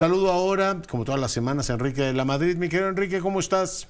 Saludo ahora, como todas las semanas, Enrique de la Madrid. Mi querido Enrique, ¿cómo estás?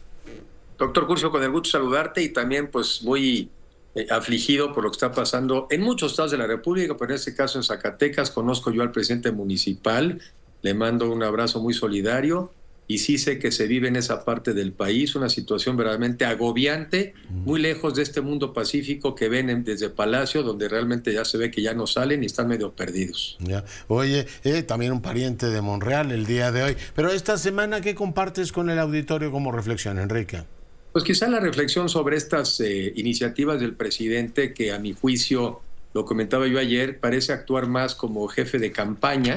Doctor Curcio, con el gusto de saludarte y también pues muy eh, afligido por lo que está pasando en muchos estados de la República, pero en este caso en Zacatecas. Conozco yo al presidente municipal, le mando un abrazo muy solidario y sí sé que se vive en esa parte del país una situación verdaderamente agobiante, muy lejos de este mundo pacífico que ven desde Palacio, donde realmente ya se ve que ya no salen y están medio perdidos. Ya. Oye, eh, también un pariente de Monreal el día de hoy. Pero esta semana, ¿qué compartes con el auditorio como reflexión, Enrique? Pues quizá la reflexión sobre estas eh, iniciativas del presidente que a mi juicio, lo comentaba yo ayer, parece actuar más como jefe de campaña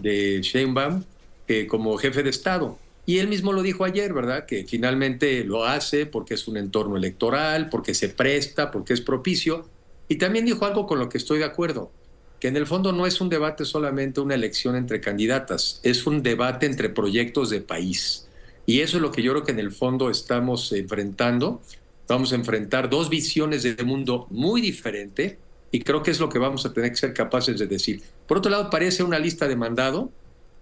de Sheinbaum que como jefe de Estado. Y él mismo lo dijo ayer, ¿verdad? Que finalmente lo hace porque es un entorno electoral, porque se presta, porque es propicio. Y también dijo algo con lo que estoy de acuerdo, que en el fondo no es un debate solamente una elección entre candidatas, es un debate entre proyectos de país. Y eso es lo que yo creo que en el fondo estamos enfrentando. Vamos a enfrentar dos visiones de mundo muy diferentes. y creo que es lo que vamos a tener que ser capaces de decir. Por otro lado, parece una lista de mandado,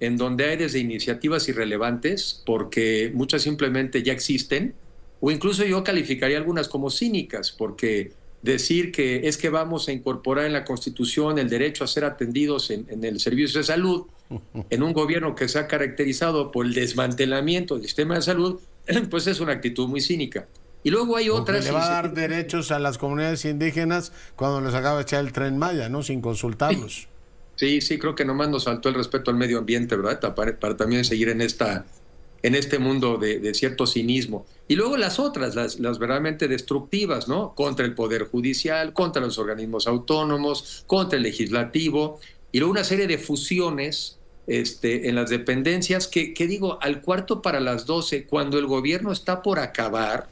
en donde hay desde iniciativas irrelevantes, porque muchas simplemente ya existen, o incluso yo calificaría algunas como cínicas, porque decir que es que vamos a incorporar en la Constitución el derecho a ser atendidos en, el servicio de salud, en un gobierno que se ha caracterizado por el desmantelamiento del sistema de salud, pues es una actitud muy cínica. Y luego hay otras... Le va a dar derechos a las comunidades indígenas cuando les acaba de echar el tren Maya, ¿no? Sin consultarlos. Sí, sí, creo que nomás nos saltó el respeto al medio ambiente, ¿verdad? Para, también seguir en esta en este mundo de, cierto cinismo. Y luego las otras, las, las, verdaderamente destructivas, ¿no? Contra el Poder Judicial, contra los organismos autónomos, contra el legislativo, y luego una serie de fusiones este, en las dependencias que, que digo, al cuarto para las doce, cuando el gobierno está por acabar,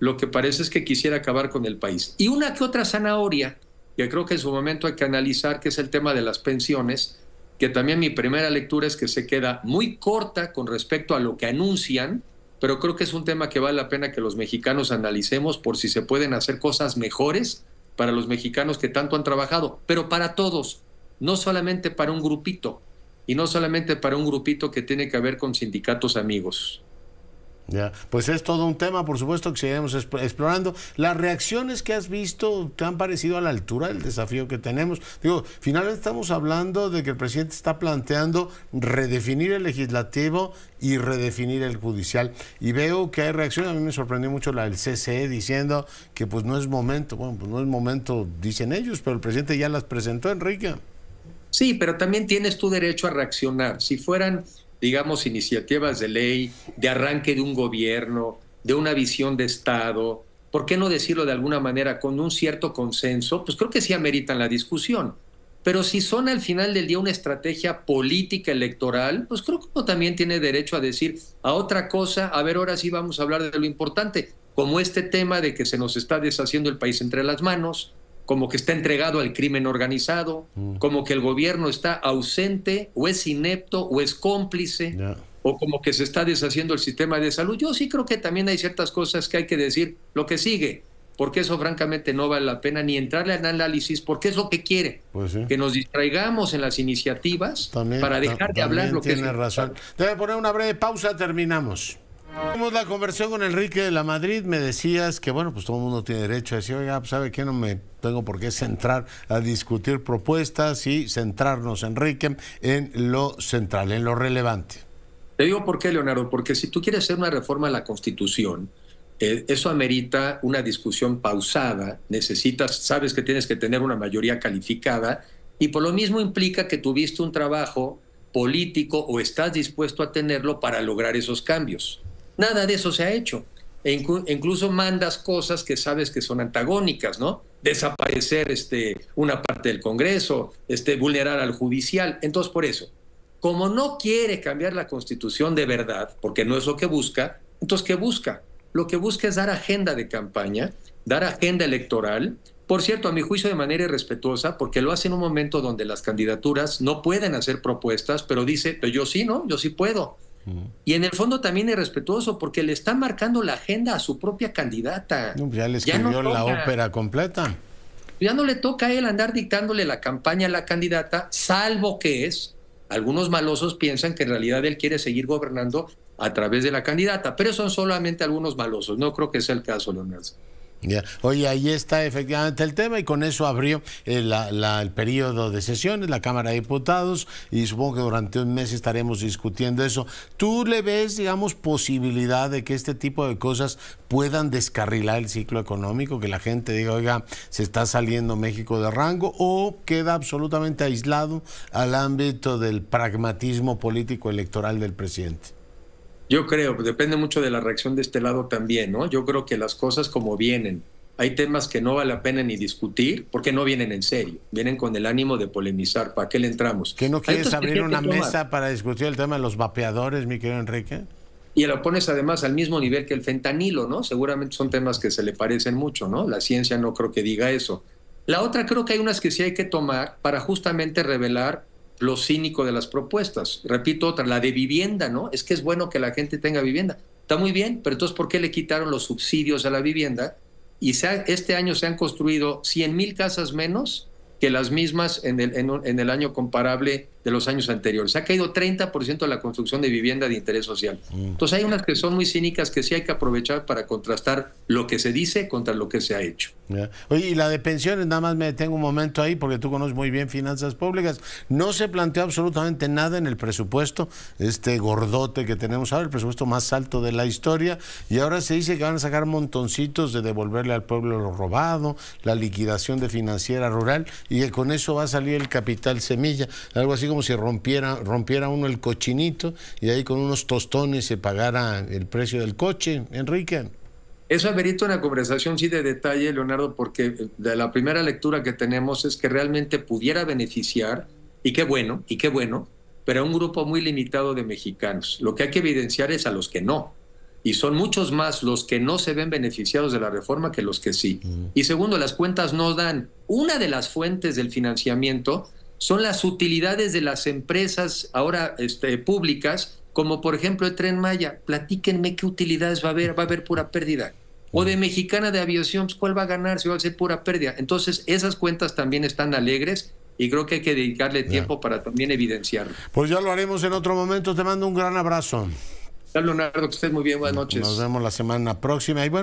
lo que parece es que quisiera acabar con el país. Y una que otra zanahoria, y creo que en su momento hay que analizar, que es el tema de las pensiones, que también mi primera lectura es que se queda muy corta con respecto a lo que anuncian, pero creo que es un tema que vale la pena que los mexicanos analicemos por si se pueden hacer cosas mejores para los mexicanos que tanto han trabajado, pero para todos, no solamente para un grupito, y no solamente para un grupito que tiene que ver con sindicatos amigos. Ya, pues es todo un tema, por supuesto, que seguiremos explorando. ¿Las reacciones que has visto te han parecido a la altura del desafío que tenemos? Digo, finalmente estamos hablando de que el presidente está planteando redefinir el legislativo y redefinir el judicial. Y veo que hay reacciones, a mí me sorprendió mucho la del CCE diciendo que pues no es momento, bueno, pues no es momento, dicen ellos, pero el presidente ya las presentó, Enrique. Sí, pero también tienes tu derecho a reaccionar. Si fueran digamos, iniciativas de ley, de arranque de un gobierno, de una visión de Estado, ¿por qué no decirlo de alguna manera con un cierto consenso? Pues creo que sí ameritan la discusión. Pero si son al final del día una estrategia política electoral, pues creo que uno también tiene derecho a decir a otra cosa, a ver, ahora sí vamos a hablar de lo importante, como este tema de que se nos está deshaciendo el país entre las manos, como que está entregado al crimen organizado, mm. como que el gobierno está ausente o es inepto o es cómplice, o como que se está deshaciendo el sistema de salud. Yo sí creo que también hay ciertas cosas que hay que decir lo que sigue, porque eso francamente no vale la pena ni entrarle al análisis, porque es lo que quiere, pues que nos distraigamos en las iniciativas para dejar de hablar lo que... Tiene razón. Debe poner una breve pausa, terminamos. Hicimos la conversión con Enrique de la Madrid, me decías que bueno, pues todo el mundo tiene derecho a decir, oiga, pues, sabe qué? no me tengo por qué centrar a discutir propuestas y centrarnos, Enrique, en lo central, en lo relevante. Te digo por qué, Leonardo, porque si tú quieres hacer una reforma a la Constitución, eh, eso amerita una discusión pausada, necesitas, sabes que tienes que tener una mayoría calificada y por lo mismo implica que tuviste un trabajo político o estás dispuesto a tenerlo para lograr esos cambios. Nada de eso se ha hecho. E, e incluso mandas cosas que sabes que son antagónicas, ¿no? Desaparecer este, una parte del Congreso, este, vulnerar al judicial. Entonces, por eso, como no quiere cambiar la constitución de verdad, porque no es lo que busca, entonces, ¿qué busca? Lo que busca es dar agenda de campaña, dar agenda electoral, por cierto, a mi juicio de manera irrespetuosa, porque lo hace en un momento donde las candidaturas no pueden hacer propuestas, pero dice, pero yo sí, ¿no? Yo sí puedo. Y en el fondo también es respetuoso porque le está marcando la agenda a su propia candidata. Pues ya le escribió la ópera completa. Ya no le toca a él andar dictándole la campaña a la candidata, salvo que es, algunos malosos piensan que en realidad él quiere seguir gobernando a través de la candidata, pero son solamente algunos malosos, no creo que sea el caso, Leonel. Ya. Oye, ahí está efectivamente el tema y con eso abrió eh, el periodo de sesiones, la Cámara de Diputados, y supongo que durante un mes estaremos discutiendo eso. ¿Tú le ves, digamos, posibilidad de que este tipo de cosas puedan descarrilar el ciclo económico, que la gente diga, oiga, se está saliendo México de rango, o queda absolutamente aislado al ámbito del pragmatismo político electoral del presidente? Yo creo, depende mucho de la reacción de este lado también, ¿no? Yo creo que las cosas como vienen. Hay temas que no vale la pena ni discutir porque no vienen en serio, vienen con el ánimo de polemizar. ¿Para qué le entramos? ¿Que no quieres abrir una mesa para discutir el tema de los vapeadores, mi querido Enrique? y lo pones además al mismo nivel que el fentanilo, ¿no? Seguramente son temas que se le parecen mucho, ¿no? La ciencia no creo que diga eso. La otra creo que hay unas que sí hay que tomar para justamente revelar lo cínico de las propuestas. Repito otra, la de vivienda, ¿no? Es que es bueno que la gente tenga vivienda. Está muy bien, pero entonces, ¿por qué le quitaron los subsidios a la vivienda? Y este año se han construido 100 mil casas menos que las mismas en el, en el año comparable de los años anteriores. Ha caído 30% la construcción de vivienda de interés social. Mm. Entonces hay unas que son muy cínicas que sí hay que aprovechar para contrastar lo que se dice contra lo que se ha hecho. Oye, y la de pensiones, nada más me detengo un momento ahí porque tú conoces muy bien finanzas públicas. No se planteó absolutamente nada en el presupuesto, este gordote que tenemos ahora, el presupuesto más alto de la historia, y ahora se dice que van a sacar montoncitos de devolverle al pueblo lo robado, la liquidación de financiera rural, y que con eso va a salir el capital semilla, algo así como si rompiera, rompiera uno el cochinito y ahí con unos tostones se pagara el precio del coche, Enrique. Eso amerita una conversación sí de detalle, Leonardo, porque de la primera lectura que tenemos es que realmente pudiera beneficiar, y qué bueno, y qué bueno, pero a un grupo muy limitado de mexicanos. Lo que hay que evidenciar es a los que no. Y son muchos más los que no se ven beneficiados de la reforma que los que sí. Y segundo, las cuentas no dan. Una de las fuentes del financiamiento son las utilidades de las empresas ahora este, públicas, como por ejemplo el Tren Maya. Platíquenme qué utilidades va a haber, va a haber pura pérdida. O de Mexicana de Aviación, pues, ¿cuál va a ganar si va a ser pura pérdida? Entonces, esas cuentas también están alegres y creo que hay que dedicarle tiempo para también evidenciarlo. Pues ya lo haremos en otro momento. Te mando un gran abrazo. Leonardo, que estés muy bien. Buenas noches. Nos vemos la semana próxima. Y bueno,